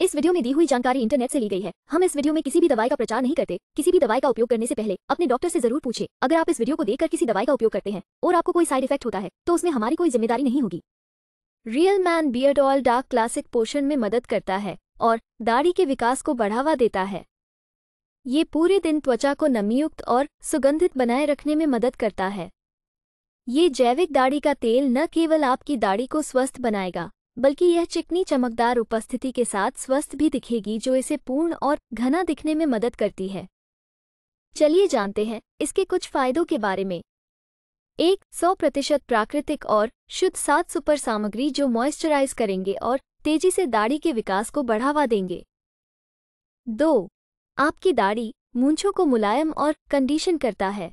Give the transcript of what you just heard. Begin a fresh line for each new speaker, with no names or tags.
इस वीडियो में दी हुई जानकारी इंटरनेट से ली गई है हम इस वीडियो में किसी भी दवाई का प्रचार नहीं करते किसी भी दवाई का उपयोग करने से पहले अपने डॉक्टर से जरूर पूछे अगर आप इस वीडियो को देखकर किसी दवाई का उपयोग करते हैं और आपको कोई साइड इफेक्ट होता है तो उसमें हमारी कोई जिम्मेदारी नहीं होगी real man beard oil dark classic पोषण में मदद करता है और दाढ़ी के विकास को बढ़ावा देता है ये पूरे दिन त्वचा को नमीयुक्त और सुगंधित बनाए रखने में मदद करता है ये जैविक दाढ़ी का तेल न केवल आपकी दाढ़ी को स्वस्थ बनाएगा बल्कि यह चिकनी चमकदार उपस्थिति के साथ स्वस्थ भी दिखेगी जो इसे पूर्ण और घना दिखने में मदद करती है चलिए जानते हैं इसके कुछ फायदों के बारे में एक सौ प्रतिशत प्राकृतिक और शुद्ध सात सुपर सामग्री जो मॉइस्चराइज करेंगे और तेजी से दाढ़ी के विकास को बढ़ावा देंगे दो आपकी दाढ़ी मूंछों को मुलायम और कंडीशन करता है